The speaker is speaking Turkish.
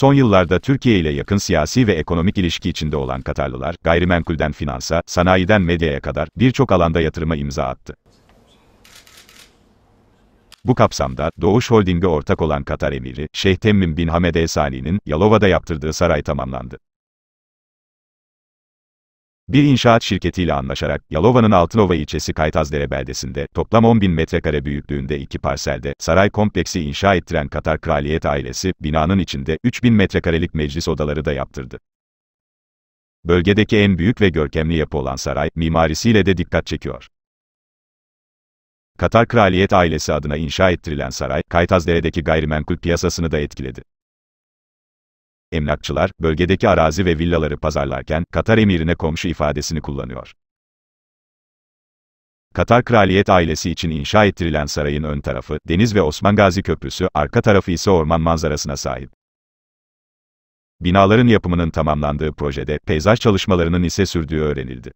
Son yıllarda Türkiye ile yakın siyasi ve ekonomik ilişki içinde olan Katarlılar, gayrimenkulden finansa, sanayiden medyaya kadar birçok alanda yatırıma imza attı. Bu kapsamda, Doğuş Holding'e ortak olan Katar emiri, Şeyh Temmim bin Hamed Esani'nin, Yalova'da yaptırdığı saray tamamlandı. Bir inşaat şirketiyle anlaşarak, Yalova'nın Altınova ilçesi Kaytazdere beldesinde, toplam 10 bin metrekare büyüklüğünde iki parselde, saray kompleksi inşa ettiren Katar Kraliyet ailesi, binanın içinde 3 bin metrekarelik meclis odaları da yaptırdı. Bölgedeki en büyük ve görkemli yapı olan saray, mimarisiyle de dikkat çekiyor. Katar Kraliyet ailesi adına inşa ettirilen saray, Kaytazdere'deki gayrimenkul piyasasını da etkiledi. Emlakçılar, bölgedeki arazi ve villaları pazarlarken, Katar emirine komşu ifadesini kullanıyor. Katar Kraliyet ailesi için inşa ettirilen sarayın ön tarafı, Deniz ve Osman Gazi Köprüsü, arka tarafı ise orman manzarasına sahip. Binaların yapımının tamamlandığı projede, peyzaj çalışmalarının ise sürdüğü öğrenildi.